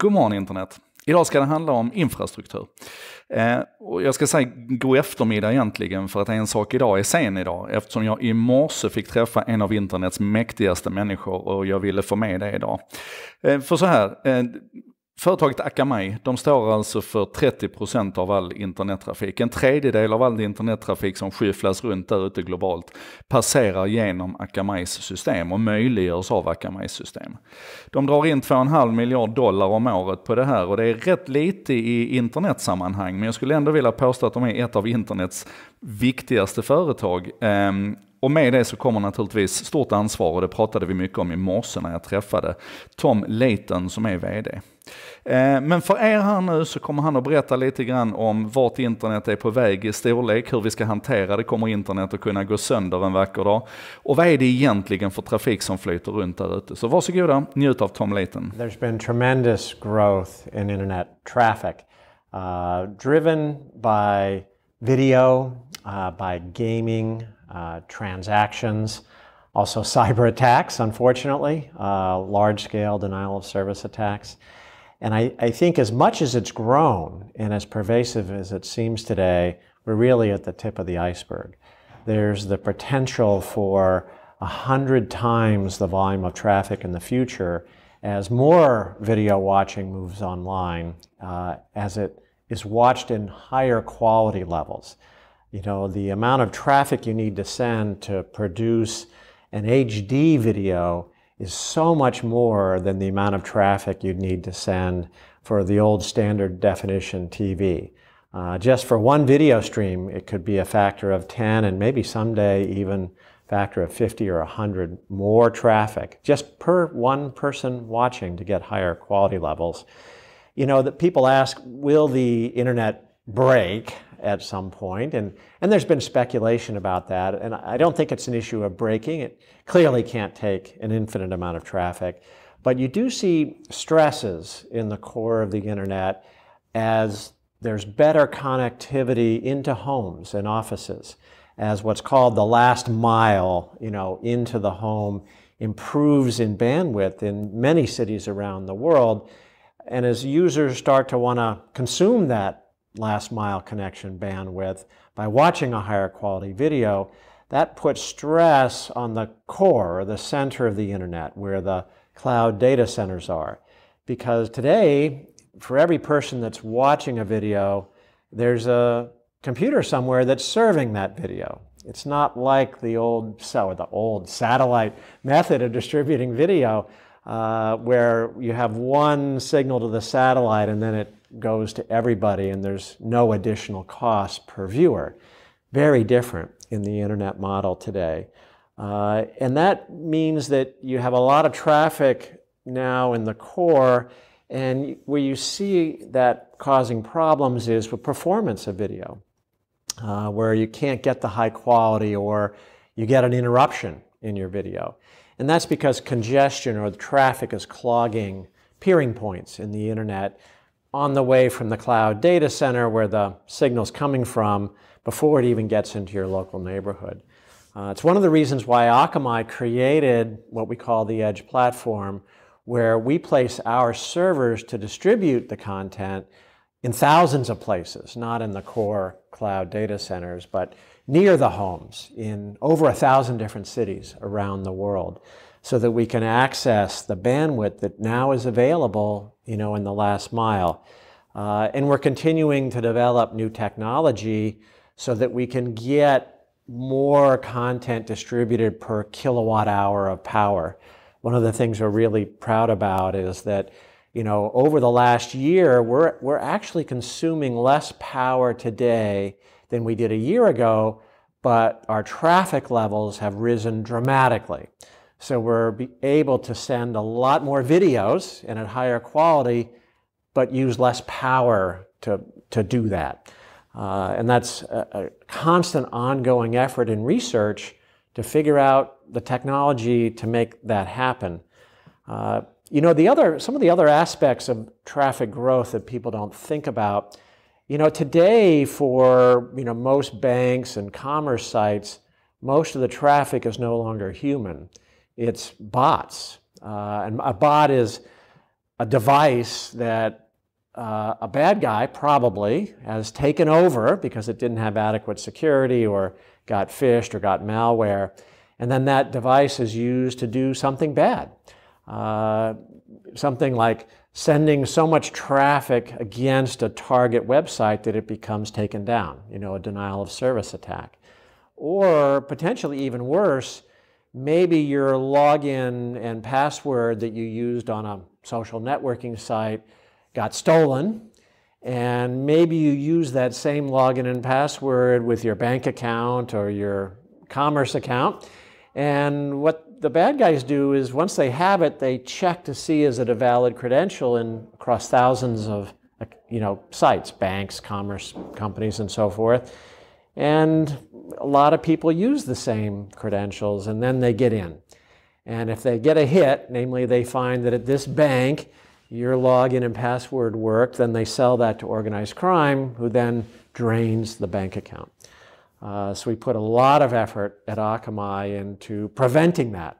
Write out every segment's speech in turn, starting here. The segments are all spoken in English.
God morgon internet! Idag ska det handla om infrastruktur. Eh, och jag ska säga god eftermiddag egentligen för att en sak idag är sen idag eftersom jag i morse fick träffa en av internets mäktigaste människor och jag ville få med det idag. Eh, för så här, eh, Företaget Akamai, de står alltså för 30% av all internettrafik. En tredjedel av all internettrafik som skyfflas runt där ute globalt passerar genom Akamais system och möjliggörs av Akamais system. De drar in 2,5 miljard dollar om året på det här och det är rätt lite i internetsammanhang men jag skulle ändå vilja påstå att de är ett av internets viktigaste företag. Ehm, och med det så kommer naturligtvis stort ansvar och det pratade vi mycket om i morse när jag träffade Tom Leighton som är VD. Eh, men för er här nu så kommer han att berätta lite grann om vart internet är på väg i storlek, hur vi ska hantera det, kommer internet att kunna gå sönder en vacker dag? Och vad är det egentligen för trafik som flyter runt där ute? Så varsågoda, njut av Tom Leighton. There's been tremendous growth in internet traffic, uh, driven by video, uh, by gaming, uh, transactions, also cyber attacks, unfortunately, uh, large scale denial of service attacks. And I, I think as much as it's grown and as pervasive as it seems today, we're really at the tip of the iceberg. There's the potential for a hundred times the volume of traffic in the future as more video watching moves online, uh, as it is watched in higher quality levels you know, the amount of traffic you need to send to produce an HD video is so much more than the amount of traffic you'd need to send for the old standard definition TV. Uh, just for one video stream, it could be a factor of 10 and maybe someday even factor of 50 or 100 more traffic just per one person watching to get higher quality levels. You know, that people ask, will the internet break? at some point. And, and there's been speculation about that. And I don't think it's an issue of braking. It clearly can't take an infinite amount of traffic. But you do see stresses in the core of the internet as there's better connectivity into homes and offices, as what's called the last mile, you know, into the home improves in bandwidth in many cities around the world. And as users start to want to consume that last mile connection bandwidth by watching a higher quality video, that puts stress on the core, or the center of the internet, where the cloud data centers are. Because today, for every person that's watching a video, there's a computer somewhere that's serving that video. It's not like the old, so the old satellite method of distributing video, uh, where you have one signal to the satellite and then it goes to everybody and there's no additional cost per viewer. Very different in the internet model today. Uh, and that means that you have a lot of traffic now in the core, and where you see that causing problems is with performance of video, uh, where you can't get the high quality or you get an interruption in your video. And that's because congestion or the traffic is clogging peering points in the internet on the way from the cloud data center where the signal's coming from before it even gets into your local neighborhood. Uh, it's one of the reasons why Akamai created what we call the Edge platform, where we place our servers to distribute the content in thousands of places, not in the core cloud data centers, but near the homes in over a thousand different cities around the world so that we can access the bandwidth that now is available, you know, in the last mile. Uh, and we're continuing to develop new technology so that we can get more content distributed per kilowatt hour of power. One of the things we're really proud about is that, you know, over the last year, we're, we're actually consuming less power today than we did a year ago, but our traffic levels have risen dramatically. So we're able to send a lot more videos and at higher quality, but use less power to, to do that. Uh, and that's a, a constant ongoing effort in research to figure out the technology to make that happen. Uh, you know, the other, some of the other aspects of traffic growth that people don't think about, you know, today for, you know, most banks and commerce sites, most of the traffic is no longer human it's bots. Uh, and a bot is a device that uh, a bad guy probably has taken over because it didn't have adequate security or got phished or got malware. And then that device is used to do something bad. Uh, something like sending so much traffic against a target website that it becomes taken down, you know, a denial of service attack. Or potentially even worse, maybe your login and password that you used on a social networking site got stolen, and maybe you use that same login and password with your bank account or your commerce account. And what the bad guys do is once they have it, they check to see is it a valid credential and across thousands of you know sites, banks, commerce companies, and so forth. And a lot of people use the same credentials and then they get in. And if they get a hit, namely they find that at this bank your login and password worked, then they sell that to organized crime, who then drains the bank account. Uh, so we put a lot of effort at Akamai into preventing that.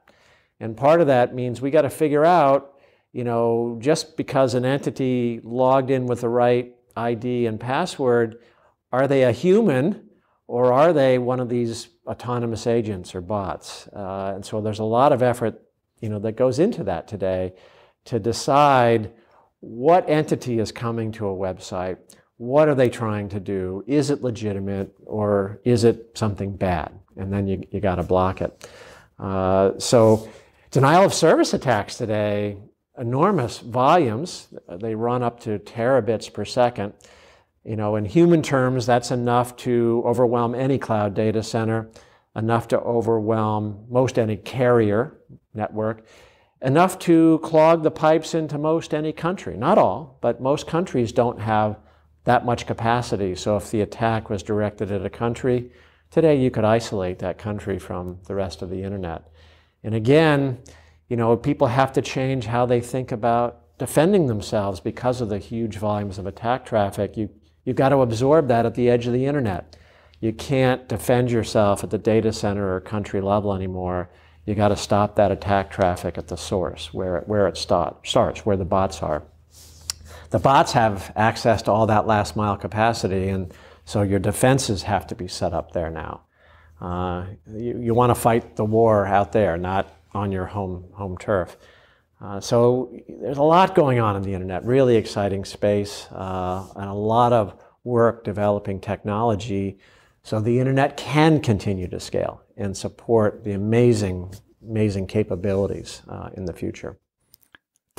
And part of that means we got to figure out, you know, just because an entity logged in with the right ID and password, are they a human or are they one of these autonomous agents or bots? Uh, and so there's a lot of effort you know, that goes into that today to decide what entity is coming to a website, what are they trying to do, is it legitimate or is it something bad? And then you, you got to block it. Uh, so denial of service attacks today, enormous volumes, they run up to terabits per second. You know, in human terms, that's enough to overwhelm any cloud data center, enough to overwhelm most any carrier network, enough to clog the pipes into most any country. Not all, but most countries don't have that much capacity. So if the attack was directed at a country, today you could isolate that country from the rest of the internet. And again, you know, people have to change how they think about defending themselves because of the huge volumes of attack traffic. You You've got to absorb that at the edge of the internet. You can't defend yourself at the data center or country level anymore. You got to stop that attack traffic at the source, where it, where it start, starts, where the bots are. The bots have access to all that last mile capacity, and so your defenses have to be set up there now. Uh, you, you want to fight the war out there, not on your home, home turf. Uh, so there's a lot going on in the internet, really exciting space, uh, and a lot of work developing technology so the internet can continue to scale and support the amazing, amazing capabilities uh, in the future.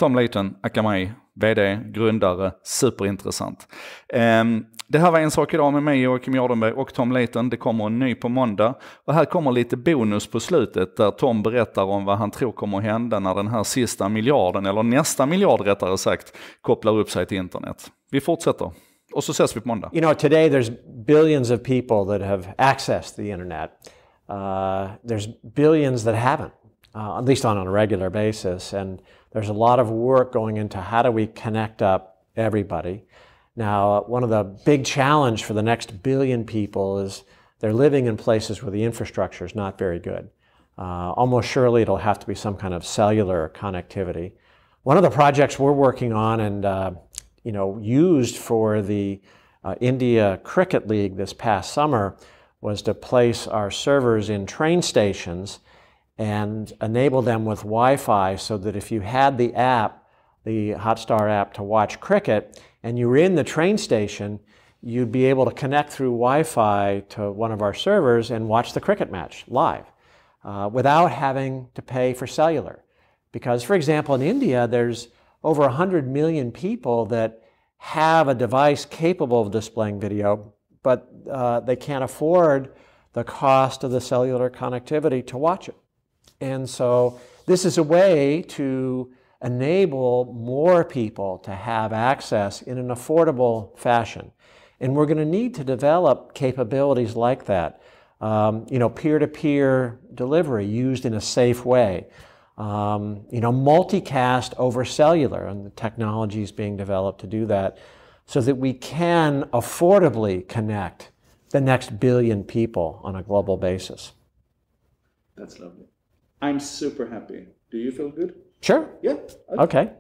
Tom Leighton Akamai, VD, grundare, superintressant. Ehm, det här var en sak idag med mig, Joakim Jardenberg och Tom Leighton. Det kommer en ny på måndag. Och här kommer lite bonus på slutet där Tom berättar om vad han tror kommer hända när den här sista miljarden, eller nästa miljard rättare sagt, kopplar upp sig till internet. Vi fortsätter. Och så ses vi på måndag. You know, today there's billions of people that have accessed the internet. Uh, there's billions that haven't. uh, at least on, a regular basis. And there's a lot of work going into how do we connect up everybody. Now, one of the big challenge for the next billion people is they're living in places where the infrastructure is not very good. Uh, almost surely it'll have to be some kind of cellular connectivity. One of the projects we're working on and uh, you know used for the uh, India Cricket League this past summer was to place our servers in train stations and enable them with Wi Fi so that if you had the app, the Hotstar app to watch cricket, and you were in the train station, you'd be able to connect through Wi Fi to one of our servers and watch the cricket match live uh, without having to pay for cellular. Because, for example, in India, there's over 100 million people that have a device capable of displaying video, but uh, they can't afford the cost of the cellular connectivity to watch it. And so this is a way to enable more people to have access in an affordable fashion. And we're going to need to develop capabilities like that. Um, you know, peer-to-peer delivery used in a safe way. Um, you know, multicast over cellular, and the technology is being developed to do that so that we can affordably connect the next billion people on a global basis. That's lovely. I'm super happy. Do you feel good? Sure. Yeah. Okay. okay.